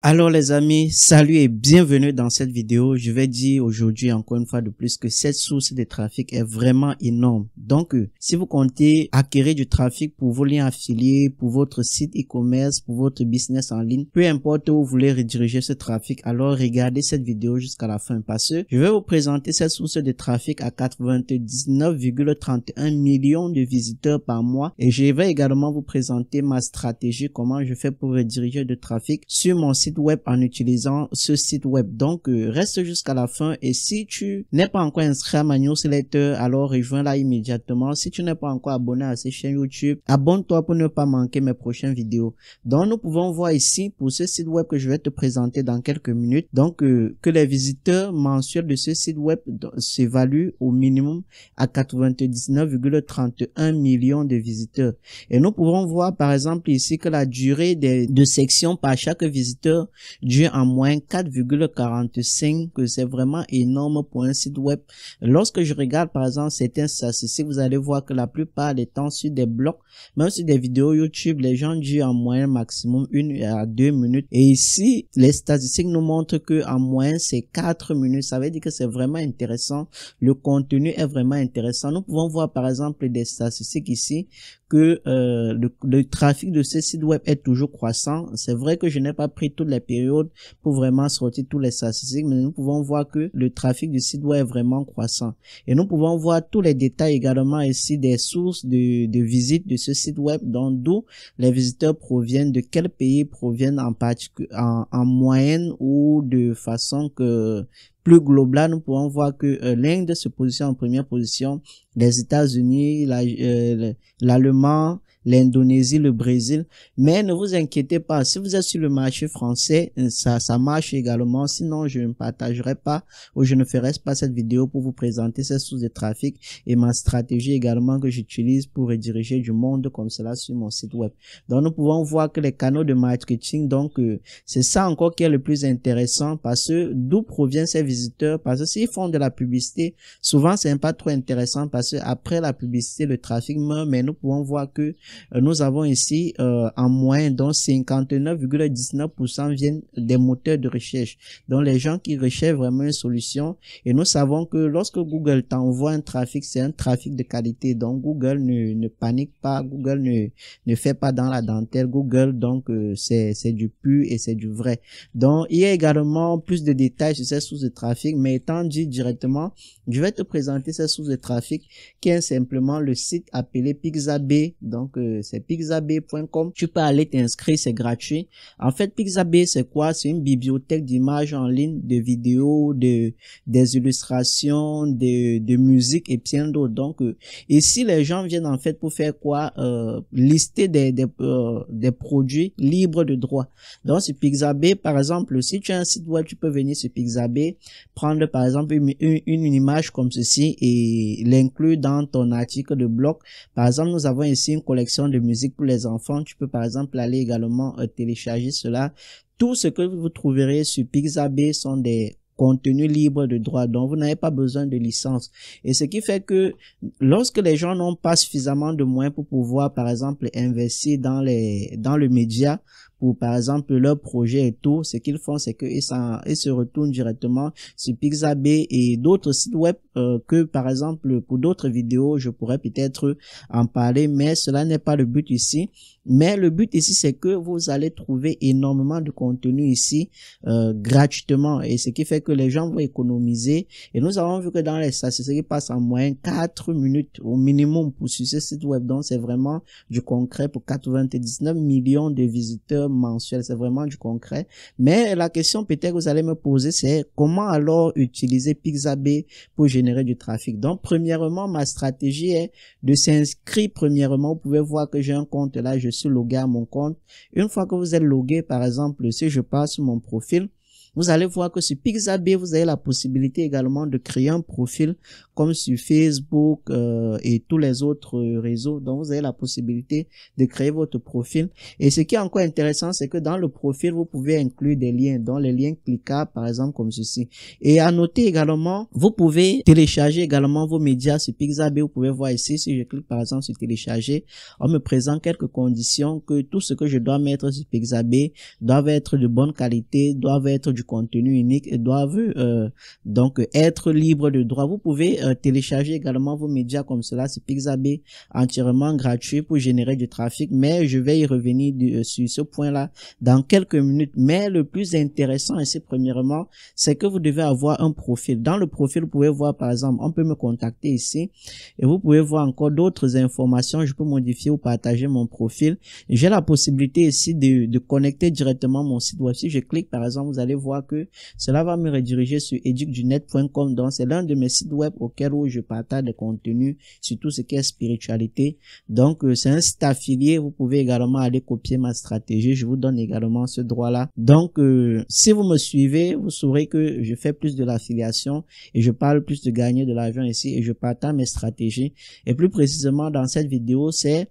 Alors les amis, salut et bienvenue dans cette vidéo. Je vais dire aujourd'hui encore une fois de plus que cette source de trafic est vraiment énorme. Donc euh, si vous comptez acquérir du trafic pour vos liens affiliés, pour votre site e-commerce, pour votre business en ligne, peu importe où vous voulez rediriger ce trafic, alors regardez cette vidéo jusqu'à la fin parce que je vais vous présenter cette source de trafic à 99,31 millions de visiteurs par mois et je vais également vous présenter ma stratégie, comment je fais pour rediriger du trafic sur mon site web en utilisant ce site web. Donc, euh, reste jusqu'à la fin et si tu n'es pas encore inscrit à ma newsletter, alors rejoins-la immédiatement. Si tu n'es pas encore abonné à cette chaîne YouTube, abonne-toi pour ne pas manquer mes prochaines vidéos. Donc, nous pouvons voir ici pour ce site web que je vais te présenter dans quelques minutes. Donc, euh, que les visiteurs mensuels de ce site web s'évaluent au minimum à 99,31 millions de visiteurs. Et nous pouvons voir par exemple ici que la durée de sections par chaque visiteur du en moins 4,45, que c'est vraiment énorme pour un site web. Lorsque je regarde par exemple certains statistiques, vous allez voir que la plupart des temps sur des blogs, même sur des vidéos YouTube, les gens durent en moyenne maximum une à deux minutes. Et ici, les statistiques nous montrent que en moyenne c'est quatre minutes. Ça veut dire que c'est vraiment intéressant. Le contenu est vraiment intéressant. Nous pouvons voir par exemple des statistiques ici que euh, le, trafic de ce site web est toujours croissant. C'est vrai que je n'ai pas pris toutes les périodes pour vraiment sortir tous les statistiques, mais nous pouvons voir que le trafic du site web est vraiment croissant. Et nous pouvons voir tous les détails également ici des sources de, de visite de ce site web, dont d'où les visiteurs proviennent, de quel pays proviennent en, particulier, en, en moyenne ou de façon que plus global, nous pouvons voir que euh, l'Inde se positionne en première position, les États-Unis, euh, l'Allemand, l'Indonésie, le Brésil. Mais ne vous inquiétez pas, si vous êtes sur le marché français, euh, ça, ça marche également. Sinon, je ne partagerai pas ou je ne ferai pas cette vidéo pour vous présenter ces sources de trafic et ma stratégie également que j'utilise pour rediriger du monde comme cela sur mon site web. Donc, nous pouvons voir que les canaux de marketing, donc, euh, c'est ça encore qui est le plus intéressant parce que d'où proviennent ces visiteurs? Parce que s'ils font de la publicité, souvent, c'est pas trop intéressant parce que après la publicité, le trafic meurt, mais nous pouvons voir que euh, nous avons ici euh, en moins dont 59,19% viennent des moteurs de recherche. dont les gens qui recherchent vraiment une solution et nous savons que lorsque Google t'envoie un trafic, c'est un trafic de qualité. Donc Google ne, panique pas, Google ne, ne fait pas dans la dentelle. Google donc euh, c'est c'est du pu et c'est du vrai. Donc il y a également plus de détails sur ces sources de trafic, mais étant dit directement, je vais te présenter ces sources de trafic qui est simplement le site appelé Pixabay. Donc c'est pixabay.com. Tu peux aller t'inscrire, c'est gratuit. En fait, Pixabay, c'est quoi C'est une bibliothèque d'images en ligne, de vidéos, de des illustrations, de, musique et bien d'autres. Donc, ici, euh, les gens viennent en fait pour faire quoi euh, Lister euh, des, produits libres de droit. Donc, sur Pixabay, par exemple, si tu as un site web, tu peux venir sur Pixabay, prendre par exemple une, une image comme ceci et l'inclure dans ton article de blog. Par exemple, nous avons ici une collection de musique pour les enfants. Tu peux par exemple aller également euh, télécharger cela. Tout ce que vous trouverez sur Pixabay sont des contenus libres de droit, donc vous n'avez pas besoin de licence. Et ce qui fait que lorsque les gens n'ont pas suffisamment de moyens pour pouvoir, par exemple, investir dans les dans le média, pour, par exemple, leur projet et tout, ce qu'ils font, c'est qu'ils ils se retournent directement sur Pixabay et d'autres sites web euh, que, par exemple, pour d'autres vidéos, je pourrais peut-être en parler, mais cela n'est pas le but ici. Mais le but ici, c'est que vous allez trouver énormément de contenu ici euh, gratuitement et ce qui fait que les gens vont économiser. Et nous avons vu que dans les ça, c'est ce passe en moyenne 4 minutes au minimum pour sur ce site web. Donc, c'est vraiment du concret pour 99 millions de visiteurs mensuel, c'est vraiment du concret. Mais la question peut-être que vous allez me poser, c'est comment alors utiliser Pixabay pour générer du trafic Donc, premièrement, ma stratégie est de s'inscrire premièrement. Vous pouvez voir que j'ai un compte là, je suis logué à mon compte. Une fois que vous êtes logué, par exemple, si je passe mon profil, vous allez voir que sur Pixabay, vous avez la possibilité également de créer un profil comme sur Facebook euh, et tous les autres euh, réseaux. Donc, vous avez la possibilité de créer votre profil. Et ce qui est encore intéressant, c'est que dans le profil, vous pouvez inclure des liens, dont les liens cliquables, par exemple, comme ceci. Et à noter également, vous pouvez télécharger également vos médias sur Pixabay. Vous pouvez voir ici, si je clique par exemple sur télécharger, on me présente quelques conditions que tout ce que je dois mettre sur Pixabay doivent être de bonne qualité, doivent être contenu unique et doivent euh, donc être libres de droit Vous pouvez euh, télécharger également vos médias comme cela, c'est Pixabay entièrement gratuit pour générer du trafic, mais je vais y revenir euh, sur ce point-là dans quelques minutes. Mais le plus intéressant ici, premièrement, c'est que vous devez avoir un profil. Dans le profil, vous pouvez voir, par exemple, on peut me contacter ici et vous pouvez voir encore d'autres informations. Je peux modifier ou partager mon profil. J'ai la possibilité ici de, de connecter directement mon site web. Si je clique, par exemple, vous allez voir que cela va me rediriger sur educdunet.com. Donc, c'est l'un de mes sites web auquel je partage des contenus sur tout ce qui est spiritualité. Donc, euh, c'est un site affilié. Vous pouvez également aller copier ma stratégie. Je vous donne également ce droit-là. Donc, euh, si vous me suivez, vous saurez que je fais plus de l'affiliation et je parle plus de gagner de l'argent ici et je partage mes stratégies. Et plus précisément, dans cette vidéo, c'est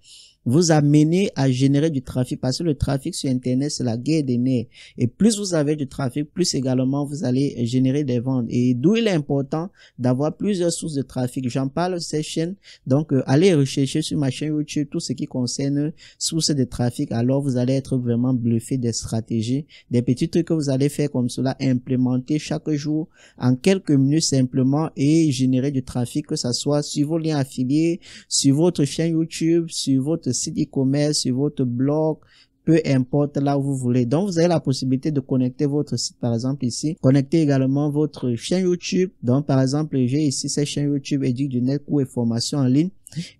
vous amener à générer du trafic parce que le trafic sur Internet, c'est la guerre des nerfs. Et plus vous avez du trafic, plus également vous allez générer des ventes. Et d'où il est important d'avoir plusieurs sources de trafic. J'en parle ces chaîne Donc, euh, allez rechercher sur ma chaîne YouTube tout ce qui concerne sources de trafic. Alors, vous allez être vraiment bluffé des stratégies, des petits trucs que vous allez faire comme cela, implémenter chaque jour en quelques minutes simplement et générer du trafic, que ce soit sur vos liens affiliés, sur votre chaîne YouTube, sur votre site e-commerce, sur votre blog, peu importe là où vous voulez. Donc, vous avez la possibilité de connecter votre site, par exemple, ici. Connecter également votre chaîne YouTube. Donc, par exemple, j'ai ici cette chaîne YouTube Éduque du Net, ou et formation en ligne.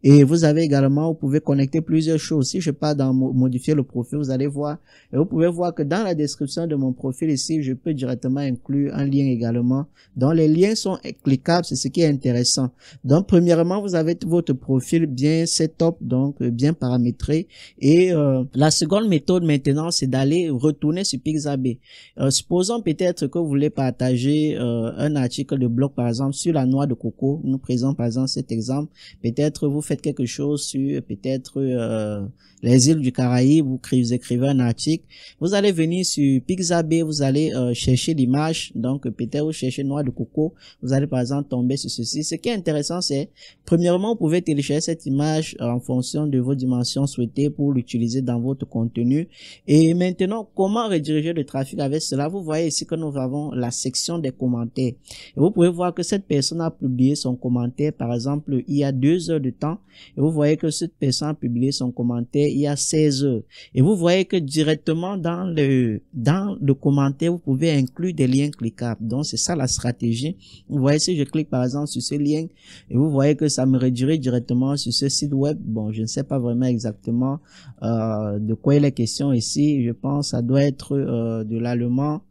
Et vous avez également, vous pouvez connecter plusieurs choses. Si je pars dans modifier le profil, vous allez voir, et vous pouvez voir que dans la description de mon profil ici, je peux directement inclure un lien également. Donc les liens sont cliquables, c'est ce qui est intéressant. Donc premièrement, vous avez votre profil bien setup, donc euh, bien paramétré. Et euh, la seconde méthode maintenant, c'est d'aller retourner sur Pixabay. Euh, supposons peut-être que vous voulez partager un article de blog, par exemple, sur la noix de coco. Nous présentons par exemple cet exemple. Peut-être vous faites quelque chose sur peut-être euh, les îles du Caraïbe, vous écrivez un article, vous allez venir sur Pixabay, vous allez euh, chercher l'image, donc peut-être vous cherchez noix de coco, vous allez par exemple tomber sur ceci. Ce qui est intéressant, c'est premièrement, vous pouvez télécharger cette image en fonction de vos dimensions souhaitées pour l'utiliser dans votre contenu. Et maintenant, comment rediriger le trafic avec cela Vous voyez ici que nous avons la section des commentaires. Et vous pouvez voir que cette personne a publié son commentaire, par exemple, il y a deux heures de temps. Et vous voyez que cette personne a publié son commentaire il y a 16 heures. Et vous voyez que directement dans le, dans le commentaire, vous pouvez inclure des liens cliquables. Donc, c'est ça la stratégie. Vous voyez, si je clique par exemple sur ce lien, et vous voyez que ça me réduirait directement sur ce site web. Bon, je ne sais pas vraiment exactement euh, de quoi est la question ici. Je pense ça doit être euh, de l'allemand.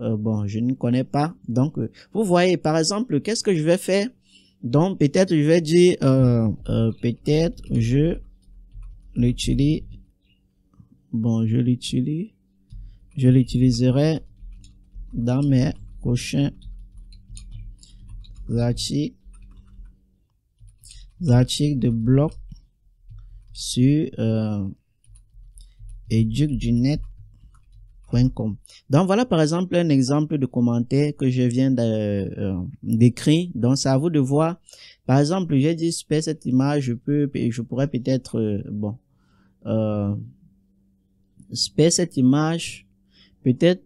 Euh, bon, je ne connais pas. Donc, vous voyez, par exemple, qu'est-ce que je vais faire donc peut-être je vais dire, euh, euh, peut-être je l'utilise. Bon, je l'utilise. Je l'utiliserai dans mes prochains articles, articles de blog sur euh, du net donc voilà par exemple un exemple de commentaire que je viens euh, d'écrire. Donc c'est à vous de voir. Par exemple, j'ai dit cette image, je peux, je pourrais peut-être, euh, bon, euh, cette image. Peut-être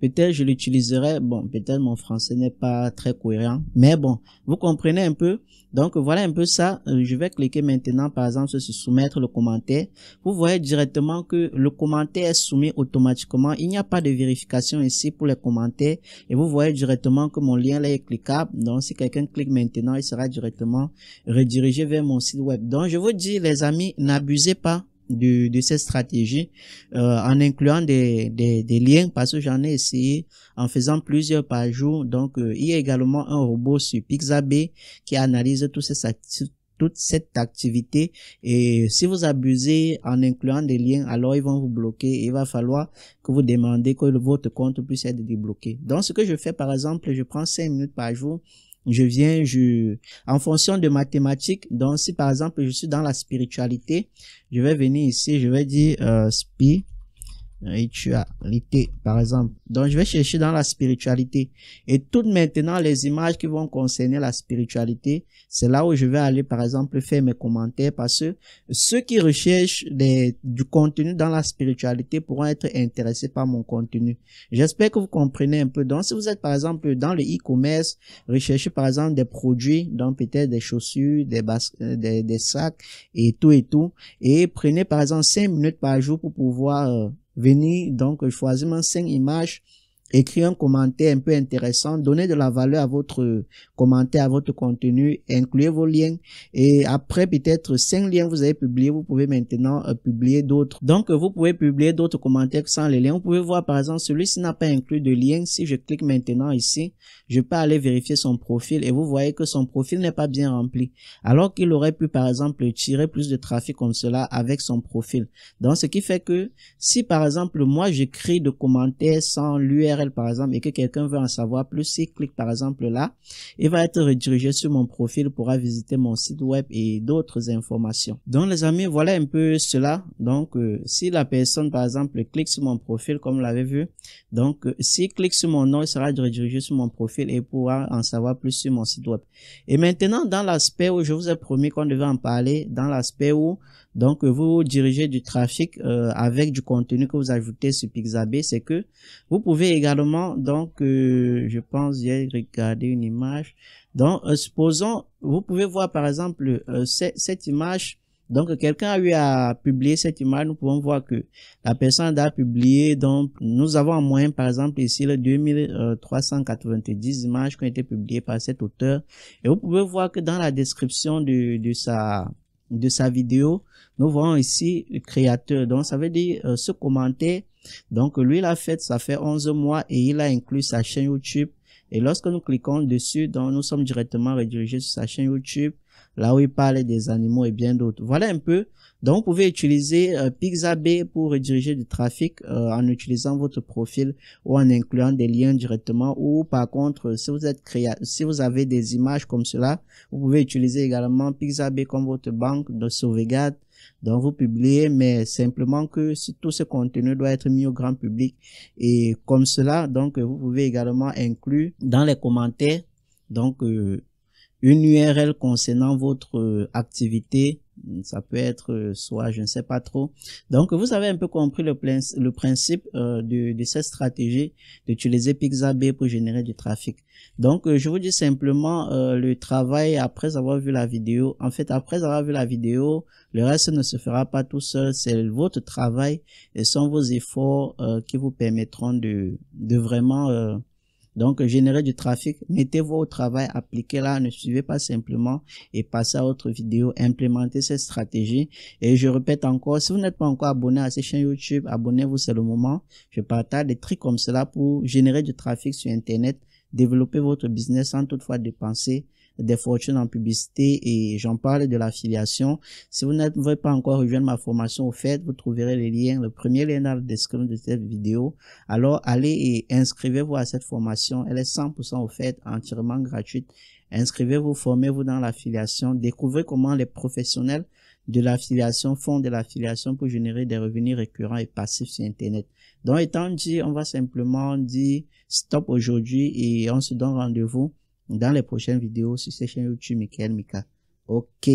Peut-être je l'utiliserai. Bon, peut-être mon français n'est pas très cohérent. Mais bon, vous comprenez un peu. Donc voilà un peu ça. Euh, je vais cliquer maintenant par exemple sur soumettre le commentaire. Vous voyez directement que le commentaire est soumis automatiquement. Il n'y a pas de vérification ici pour les commentaires. Et vous voyez directement que mon lien là est cliquable. Donc si quelqu'un clique maintenant, il sera directement redirigé vers mon site web. Donc je vous dis les amis, n'abusez pas de, de cette stratégie euh, en incluant des, des, des, liens parce que j'en ai essayé en faisant plusieurs par jour. Donc, euh, il y a également un robot sur Pixabay qui analyse ces toute cette activité et si vous abusez en incluant des liens alors ils vont vous bloquer et il va falloir que vous demandez que votre compte puisse être débloqué donc ce que je fais par exemple je prends cinq minutes par jour je viens, je, en fonction de mathématiques, donc si par exemple je suis dans la spiritualité, je vais venir ici, je vais dire euh, spi, ritualité, par exemple. Donc, je vais chercher dans la spiritualité. Et toutes maintenant, les images qui vont concerner la spiritualité, c'est là où je vais aller, par exemple, faire mes commentaires parce que ceux qui recherchent des, du contenu dans la spiritualité pourront être intéressés par mon contenu. J'espère que vous comprenez un peu. Donc, si vous êtes, par exemple, dans le e-commerce, recherchez, par exemple, des produits, donc peut-être des chaussures, des, euh, des, sacs et tout et tout. Et prenez, par exemple, cinq minutes par jour pour pouvoir euh, venir donc choisir cinq images écrire un commentaire un peu intéressant, donner de la valeur à votre commentaire, à votre contenu, incluez vos liens et après peut-être cinq liens vous avez publiés, vous pouvez maintenant euh, publier d'autres. Donc vous pouvez publier d'autres commentaires sans les liens. Vous pouvez voir par exemple celui-ci n'a pas inclus de lien. Si je clique maintenant ici, je peux aller vérifier son profil et vous voyez que son profil n'est pas bien rempli. Alors qu'il aurait pu par exemple tirer plus de trafic comme cela avec son profil. Donc ce qui fait que si par exemple moi j'écris de commentaires sans l'URL par exemple et que quelqu'un veut en savoir plus, s'il clique par exemple là, il va être redirigé sur mon profil, pourra visiter mon site web et d'autres informations. Donc les amis, voilà un peu cela. Donc euh, si la personne par exemple clique sur mon profil comme vous l'avez vu, donc euh, s'il clique sur mon nom, il sera redirigé sur mon profil et pourra en savoir plus sur mon site web. Et maintenant dans l'aspect où je vous ai promis qu'on devait en parler, dans l'aspect où donc, vous dirigez du trafic euh, avec du contenu que vous ajoutez sur Pixabay. C'est que vous pouvez également, donc, euh, je pense, j'ai regardé une image. Donc, euh, supposons, vous pouvez voir, par exemple, cette image. Donc, quelqu'un a eu à publier cette image. Nous pouvons voir que la personne a publié. Donc, nous avons en moyenne, par exemple, ici, les 2390 images qui ont été publiées par cet auteur. Et vous pouvez voir que dans la description de, de sa de sa vidéo, nous voyons ici le créateur. Donc, ça veut dire ce euh, commentaire. Donc, lui, il a fait, ça fait 11 mois et il a inclus sa chaîne YouTube. Et lorsque nous cliquons dessus, donc, nous sommes directement redirigés sur sa chaîne YouTube, là où il parle des animaux et bien d'autres. Voilà un peu donc, vous pouvez utiliser euh, Pixabay pour rediriger du trafic euh, en utilisant votre profil ou en incluant des liens directement. Ou par contre, si vous êtes si vous avez des images comme cela, vous pouvez utiliser également Pixabay comme votre banque de sauvegarde dont vous publiez, mais simplement que tout ce contenu doit être mis au grand public. Et comme cela, donc vous pouvez également inclure dans les commentaires donc euh, une URL concernant votre activité ça peut être euh, soit, je ne sais pas trop. Donc, vous avez un peu compris le, principe euh, de, de, cette stratégie d'utiliser Pixabay pour générer du trafic. Donc, euh, je vous dis simplement le travail après avoir vu la vidéo. En fait, après avoir vu la vidéo, le reste ne se fera pas tout seul. C'est votre travail et sont vos efforts qui vous permettront de, de vraiment donc, générer du trafic, mettez-vous au travail, appliquez-la, ne suivez pas simplement et passez à autre vidéo, implémentez cette stratégie. Et je répète encore, si vous n'êtes pas encore abonné à cette chaîne YouTube, abonnez-vous, c'est le moment. Je partage des trucs comme cela pour générer du trafic sur Internet, développer votre business sans toutefois dépenser des fortunes en publicité et j'en parle de l'affiliation. Si vous n'avez pas encore rejoindre ma formation au fait, vous trouverez les liens, le premier lien dans la description de cette vidéo. Alors allez et inscrivez-vous à cette formation. Elle est 100% au fait, entièrement gratuite. Inscrivez-vous, formez-vous dans l'affiliation. Découvrez comment les professionnels de l'affiliation font de l'affiliation pour générer des revenus récurrents et passifs sur Internet. Donc étant dit, on va simplement dire stop aujourd'hui et on se donne rendez-vous dans les prochaines vidéos sur cette chaîne YouTube Mikael Mika. Ok.